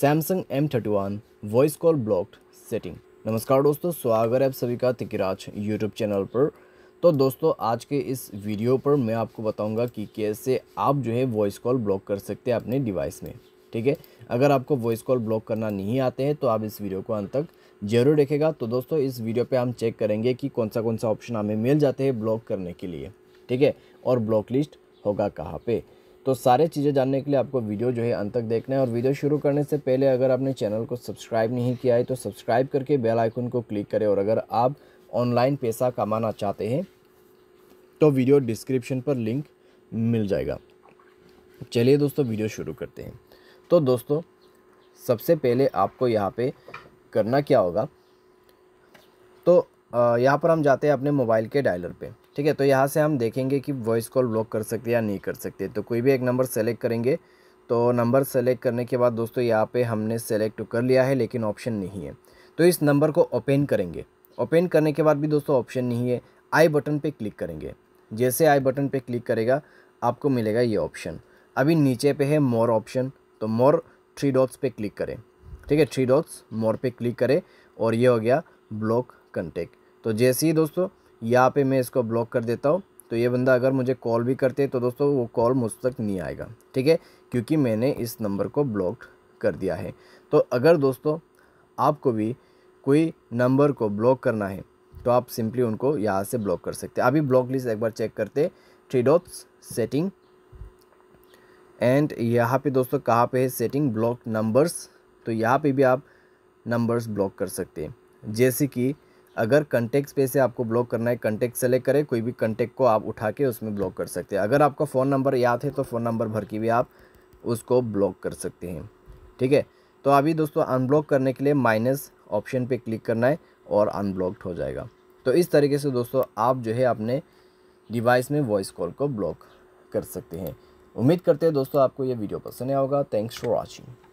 Samsung M thirty one voice call blocked setting नमस्कार दोस्तों स्वागत है आप सभी का तिकिराज यूट्यूब चैनल पर तो दोस्तों आज के इस वीडियो पर मैं आपको बताऊंगा कि कैसे आप जो है वॉइस कॉल ब्लॉक कर सकते हैं अपने डिवाइस में ठीक है अगर आपको वॉइस कॉल ब्लॉक करना नहीं आते हैं तो आप इस वीडियो को अंत तक जरूर देखेगा तो दोस्तों इस वीडियो पर हम चेक करेंगे कि कौन सा कौन सा ऑप्शन हमें मिल जाते हैं ब्लॉक करने के लिए ठीक है और ब्लॉक लिस्ट होगा कहाँ पर तो सारे चीज़ें जानने के लिए आपको वीडियो जो है अंत तक देखना है और वीडियो शुरू करने से पहले अगर आपने चैनल को सब्सक्राइब नहीं किया है तो सब्सक्राइब करके बेल आइकन को क्लिक करें और अगर आप ऑनलाइन पैसा कमाना चाहते हैं तो वीडियो डिस्क्रिप्शन पर लिंक मिल जाएगा चलिए दोस्तों वीडियो शुरू करते हैं तो दोस्तों सबसे पहले आपको यहाँ पर करना क्या होगा तो यहाँ पर हम जाते हैं अपने मोबाइल के डायलर पर ठीक है तो यहाँ से हम देखेंगे कि वॉइस कॉल ब्लॉक कर सकते या नहीं कर सकते तो कोई भी एक नंबर सेलेक्ट करेंगे तो नंबर सेलेक्ट करने के बाद दोस्तों यहाँ पे हमने सेलेक्ट कर लिया है लेकिन ऑप्शन नहीं है तो इस नंबर को ओपन करेंगे ओपन करने के बाद भी दोस्तों ऑप्शन नहीं है आई बटन पे क्लिक करेंगे जैसे आई बटन पे क्लिक करेगा आपको मिलेगा ये ऑप्शन अभी नीचे पे है मोर ऑप्शन तो मोर थ्री डॉट्स पे क्लिक करें ठीक है थ्री डॉट्स मोर पे क्लिक करें और ये हो गया ब्लॉक कंटेक्ट तो जैसे ही दोस्तों यहाँ पे मैं इसको ब्लॉक कर देता हूँ तो ये बंदा अगर मुझे कॉल भी करते तो दोस्तों वो कॉल मुझ तक नहीं आएगा ठीक है क्योंकि मैंने इस नंबर को ब्लॉक कर दिया है तो अगर दोस्तों आपको भी कोई नंबर को ब्लॉक करना है तो आप सिंपली उनको यहाँ से ब्लॉक कर सकते अभी ब्लॉक लिस्ट एक बार चेक करते थ्री डॉट्स सेटिंग एंड यहाँ पे दोस्तों कहाँ पे है सेटिंग ब्लॉक नंबर्स तो यहाँ पे भी आप नंबर्स ब्लॉक कर सकते हैं जैसे कि अगर कंटेक्ट पे से आपको ब्लॉक करना है कंटेक्ट सेलेक्ट करें कोई भी कंटेक्ट को आप उठा के उसमें ब्लॉक कर सकते हैं अगर आपका फ़ोन नंबर याद है तो फ़ोन नंबर भर के भी आप उसको ब्लॉक कर सकते हैं ठीक है तो अभी दोस्तों अनब्लॉक करने के लिए माइनस ऑप्शन पे क्लिक करना है और अनब्लॉक्ड हो जाएगा तो इस तरीके से दोस्तों आप जो है अपने डिवाइस में वॉइस कॉल को ब्लॉक कर सकते हैं उम्मीद करते हैं दोस्तों आपको ये वीडियो पसंद आया होगा थैंक्स फॉर वॉचिंग